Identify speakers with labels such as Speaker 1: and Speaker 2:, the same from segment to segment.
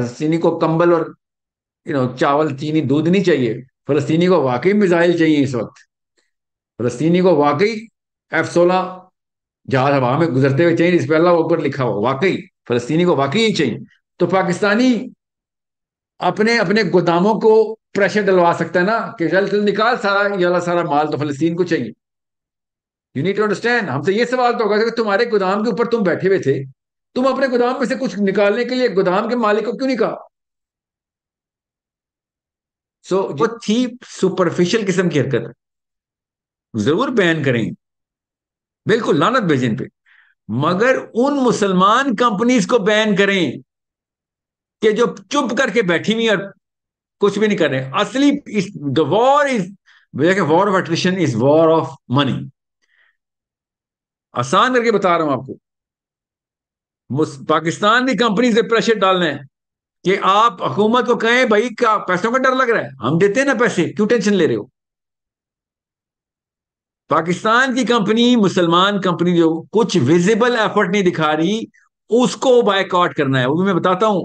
Speaker 1: फलस्तीनी को कंबल और यू नो चावल चीनी दूध नहीं चाहिए फलस्तीनी को वाकई मिसाइल चाहिए इस वक्त फलस्तीनी को वाकई एफ सोलह जहाज हवा में गुजरते हुए चाहिए इस पर अल्लाह ऊपर लिखा हो वाकई फलस्तीनी को वाकई ही चाहिए तो पाकिस्तानी अपने अपने गोदामों को प्रेशर डलवा सकता है ना कि चल चल निकाल सारा ये सारा माल तो फलस्तीन को चाहिए यू नीड टू अंडरस्टैंड हमसे ये सवाल तो होगा तुम्हारे गोदाम के ऊपर तुम बैठे हुए थे तुम अपने गोदाम में से कुछ निकालने के लिए गोदाम के मालिक को क्यों नहीं कहा सो so, वो थी सुपरफिशियल किस्म की हरकत जरूर बैन करें बिल्कुल लानत भेजें पे मगर उन मुसलमान कंपनीज को बैन करें कि जो चुप करके बैठी हुई और कुछ भी नहीं कर रहे असली इस the war is war of attrition is war of money आसान करके बता रहा हूं आपको पाकिस्तान की कंपनी से प्रेशर डालना है कि आप हुकूमत को कहें भाई क्या पैसों का डर लग रहा है हम देते हैं ना पैसे क्यों टेंशन ले रहे हो पाकिस्तान की कंपनी मुसलमान कंपनी जो कुछ विजिबल एफर्ट नहीं दिखा रही उसको बायकॉट करना है वो भी मैं बताता हूं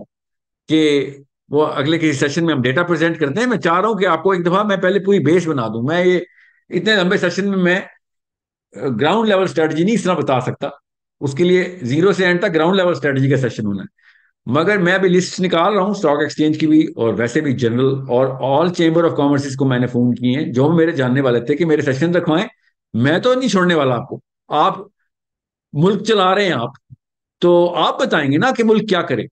Speaker 1: कि वो अगले किसी सेशन में हम डेटा प्रेजेंट करते हैं मैं चाह रहा हूं कि आपको एक दफा मैं पहले पूरी बेस बना दूं मैं ये इतने लंबे सेशन में मैं ग्राउंड लेवल स्ट्रेटजी नहीं इस तरह बता सकता उसके लिए जीरो से एंड तक ग्राउंड लेवल स्ट्रेटजी का सेशन होना है मगर मैं अभी लिस्ट निकाल रहा हूँ स्टॉक एक्सचेंज की भी और वैसे भी जनरल और ऑल चेंबर ऑफ कॉमर्स को मैंने फोन किए हैं जो मेरे जानने वाले थे कि मेरे सेशन रखवाएं मैं तो नहीं छोड़ने वाला आपको आप मुल्क चला रहे हैं आप तो आप बताएंगे ना कि मुल्क क्या करे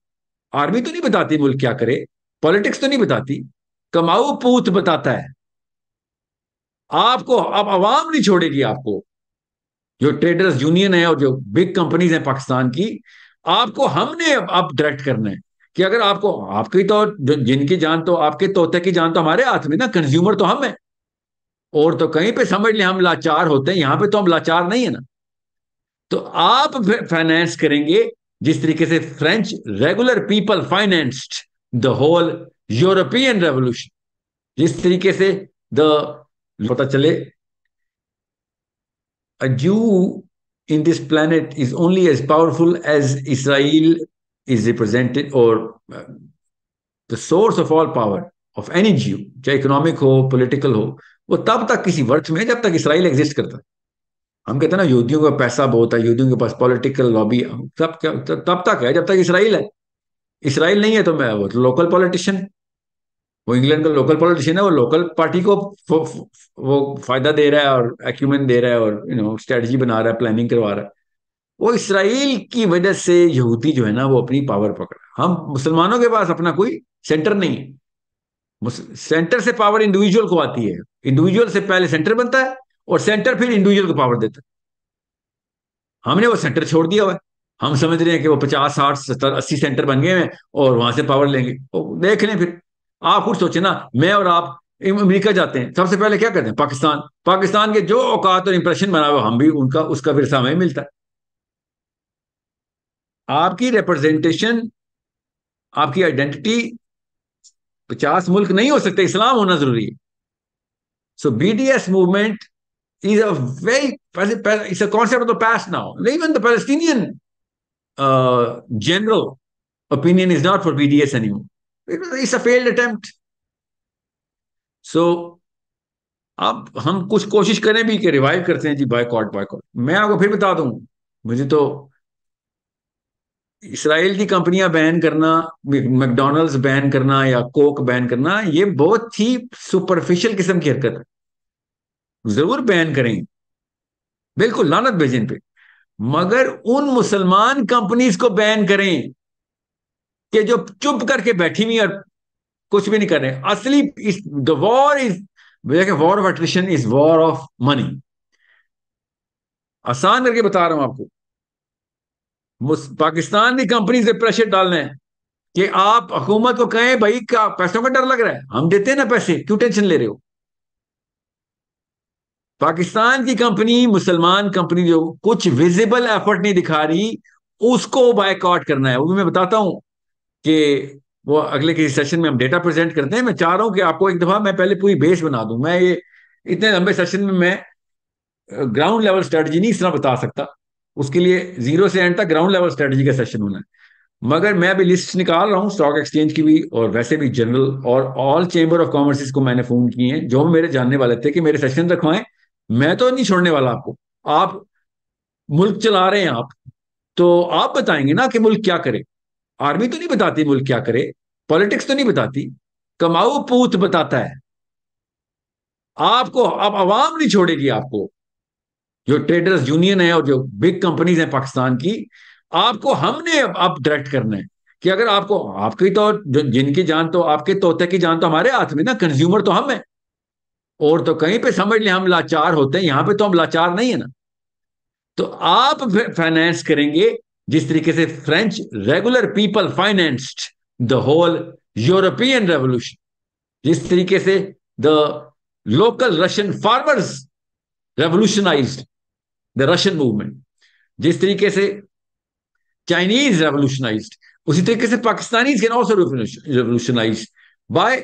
Speaker 1: आर्मी तो नहीं बताती मुल्क क्या करे पॉलिटिक्स तो नहीं बताती कमाऊ पूत बताता है आपको अब आवाम नहीं छोड़ेगी आपको जो ट्रेडर्स यूनियन है और जो बिग कंपनीज हैं पाकिस्तान की आपको हमने अब आप डायरेक्ट करना है कि अगर आपको आपकी तो जिनकी जान तो आपके तोते की जान तो हमारे हाथ में ना कंज्यूमर तो हम है और तो कहीं पे समझ लें हम लाचार होते हैं यहां पे तो हम लाचार नहीं है ना तो आप फाइनेंस करेंगे जिस तरीके से French regular people financed the whole European revolution जिस तरीके से द पता चले a Jew in this planet is only as powerful as Israel is represented or uh, the source of all power of any Jew, चाहे economic हो political हो वो तब तक किसी वर्थ में जब तक इसराइल एग्जिस्ट करता है हम कहते हैं ना यहूदियों का पैसा बहुत है यहूदियों के पास पॉलिटिकल लॉबी तब क्या तब तक है जब तक इसराइल है इसराइल नहीं है तो मैं वो तो लोकल पॉलिटिशियन वो इंग्लैंड का लोकल पॉलिटिशियन है वो लोकल पार्टी को वो, वो फायदा दे रहा है और एक्यूमेंट दे रहा है और यू नो स्ट्रेटजी बना रहा है प्लानिंग करवा रहा है वो इसराइल की वजह से यहूदी जो है ना वो अपनी पावर पकड़ा हम मुसलमानों के पास अपना कोई सेंटर नहीं है सेंटर से पावर इंडिविजुअल को आती है इंडिविजुअल से पहले सेंटर बनता है और सेंटर फिर इंडिविजुअल को पावर देता है हमने वो सेंटर छोड़ दिया हुआ है हम समझ रहे हैं कि वो पचास साठ सत्तर अस्सी सेंटर बन गए हैं और वहां से पावर लेंगे वो देख लें फिर आप खुद सोचे ना मैं और आप अमेरिका जाते हैं सबसे पहले क्या करते हैं पाकिस्तान पाकिस्तान के जो औकात और इंप्रेशन बना हुआ हम भी उनका उसका विरसा हमें मिलता है आपकी रिप्रेजेंटेशन आपकी आइडेंटिटी पचास मुल्क नहीं हो सकते इस्लाम होना जरूरी है so B D S movement is a very it's a concept of the now even the Palestinian general opinion is not for B D S any more it's a failed attempt so अब हम कुछ कोशिश करें भी कि revive करते हैं जी boycott boycott मैं आपको फिर बता दूं मुझे तो इसराइल की कंपनियां बैन करना मैकडोनल्ड्स बैन करना या कोक बैन करना ये बहुत ही सुपरफिशियल किस्म की हरकत है जरूर बैन करें बिल्कुल लानत भेजें पे मगर उन मुसलमान कंपनीज को बैन करें कि जो चुप करके बैठी हुई और कुछ भी नहीं कर रहे असली इस the war is war of attrition is war of money आसान करके बता रहा हूं आपको पाकिस्तान की कंपनी से प्रेशर डालना है कि आप हुकूमत को कहें भाई क्या पैसों का डर लग रहा है हम देते हैं ना पैसे क्यों टेंशन ले रहे हो पाकिस्तान की कंपनी मुसलमान कंपनी जो कुछ विजिबल एफर्ट नहीं दिखा रही उसको बायकॉट करना है वो भी मैं बताता हूं कि वो अगले किसी सेशन में हम डेटा प्रेजेंट करते हैं मैं चाह रहा हूं कि आपको एक दफा मैं पहले पूरी बेस बना दूं मैं ये इतने लंबे सेशन में मैं ग्राउंड लेवल स्ट्रेटजी नहीं इस तरह बता सकता उसके लिए जीरो से एंड तक ग्राउंड लेवल स्ट्रेटजी का सेशन होना है मगर मैं अभी लिस्ट निकाल रहा हूँ स्टॉक एक्सचेंज की भी और वैसे भी जनरल और ऑल चेंबर ऑफ कॉमर्स को मैंने फोन किए हैं जो मेरे जानने वाले थे कि मेरे सेशन रखवाएं मैं तो नहीं छोड़ने वाला आपको आप मुल्क चला रहे हैं आप तो आप बताएंगे ना कि मुल्क क्या करे आर्मी तो नहीं बताती मुल्क क्या करे पॉलिटिक्स तो नहीं बताती कमाओ पूत बताता है आपको अब आवाम नहीं छोड़ेगी आपको जो ट्रेडर्स यूनियन है और जो बिग कंपनीज हैं पाकिस्तान की आपको हमने अब आप डायरेक्ट करना है कि अगर आपको आपकी तो जिनकी जान तो आपके तोते की जान तो हमारे हाथ में ना कंज्यूमर तो हम है और तो कहीं पे समझ लें हम लाचार होते हैं यहां पे तो हम लाचार नहीं है ना तो आप फाइनेंस करेंगे जिस तरीके से French regular people financed the whole European revolution जिस तरीके से the local Russian farmers revolutionise the Russian movement जिस तरीके से चाइनीज रेवोल्यूशनाइज उसी तरीके से Pakistani can also revolutionise by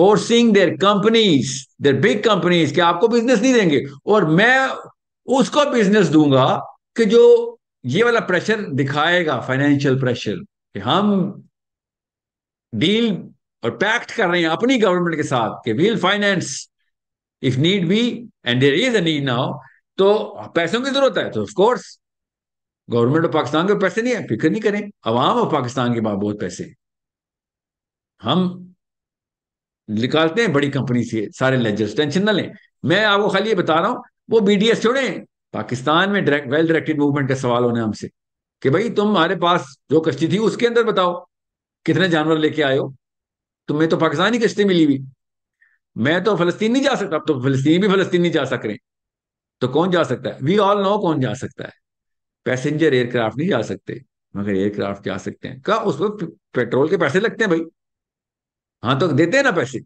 Speaker 1: forcing their companies their big companies के आपको बिजनेस नहीं देंगे और मैं उसको बिजनेस दूंगा कि जो ये वाला प्रेशर दिखाएगा फाइनेंशियल प्रेशर कि हम डील और पैक्ट कर रहे हैं अपनी गवर्नमेंट के साथ कि we'll finance if need be and there is a need now तो पैसों की जरूरत है तो ऑफकोर्स गवर्नमेंट ऑफ पाकिस्तान के पैसे नहीं है फिक्र नहीं करें अवाम और पाकिस्तान के पास बहुत पैसे हम निकालते हैं बड़ी कंपनी से सारे लेजर्स टेंशन ना लें मैं आपको खाली ये बता रहा हूं वो बीडीएस छोड़े पाकिस्तान में डायरेक्ट वेल डायरेक्टेड मूवमेंट का सवाल होना हमसे कि भाई तुम हमारे पास जो कश्ती थी उसके अंदर बताओ कितने जानवर लेके आए हो तुम्हें तो पाकिस्तानी कश्ती मिली हुई मैं तो फलस्तीन नहीं जा सकता अब तो फलस्तीन भी फलस्तीन नहीं जा सक रहे तो कौन जा सकता है वी ऑल नो कौन जा सकता है पैसेंजर एयरक्राफ्ट नहीं जा सकते मगर एयरक्राफ्ट जा सकते हैं क्या उस पर पेट्रोल के पैसे लगते हैं भाई हाँ तो देते हैं ना पैसे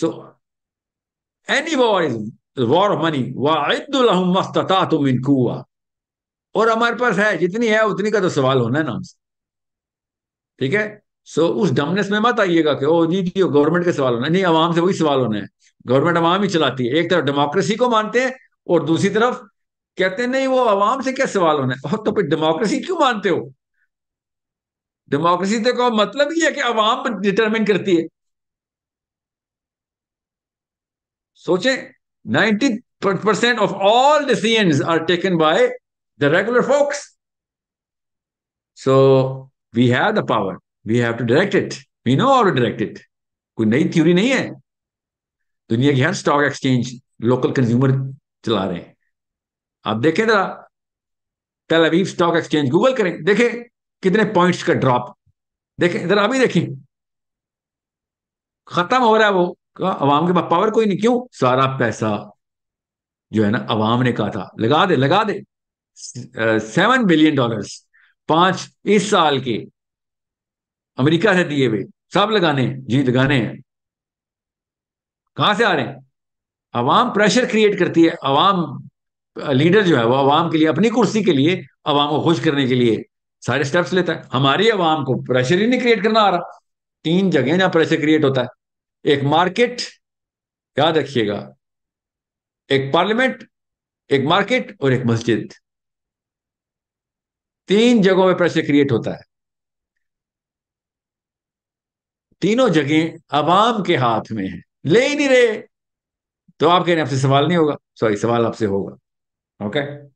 Speaker 1: so any war is war of money वाहमता तुम इनकुआ और हमारे पास है जितनी है उतनी का तो सवाल होना है ना हमसे ठीक है सो so, उस डमनेस में मत आइएगा कि ओ जी जी गवर्नमेंट का सवाल होना है नहीं आवाम से वही सवाल होना है गवर्नमेंट आवाम ही चलाती है एक तरफ डेमोक्रेसी को मानते हैं और दूसरी तरफ कहते हैं नहीं वो आवाम से क्या सवाल होना है और तो फिर डेमोक्रेसी क्यों मानते हो डेमोक्रेसी का मतलब ही है कि आवाम डिटरमिन करती है सोचें 90 of all decisions are taken by the regular folks. So we have the power. We have to direct it. We know how to direct it. कोई नई थ्योरी नहीं है दुनिया की हर स्टॉक एक्सचेंज लोकल कंज्यूमर चला रहे हैं आप देखें जरा कल अभी स्टॉक एक्सचेंज गूगल करें देखें कितने पॉइंट्स का ड्रॉप देखें जरा अभी देखें खत्म हो रहा है वो अवाम के पास पावर कोई नहीं क्यों सारा पैसा जो है ना अवाम ने कहा था लगा दे लगा दे सेवन बिलियन डॉलर्स पांच इस साल के अमेरिका से दिए हुए सब लगाने जीत जी लगाने हैं कहां से आ रहे हैं अवाम प्रेशर क्रिएट करती है अवाम लीडर जो है वो अवाम के लिए अपनी कुर्सी के लिए अवाम को खुश करने के लिए सारे स्टेप्स लेता है हमारी अवाम को प्रेशर ही नहीं क्रिएट करना आ रहा तीन जगह जहां प्रेशर क्रिएट होता है एक मार्केट याद रखिएगा एक पार्लियामेंट एक मार्केट और एक मस्जिद तीन जगहों में प्रेशर क्रिएट होता है तीनों जगह आवाम के हाथ में है ले ही नहीं रहे तो आपके आपसे सवाल नहीं होगा सॉरी सवाल आपसे होगा ओके okay?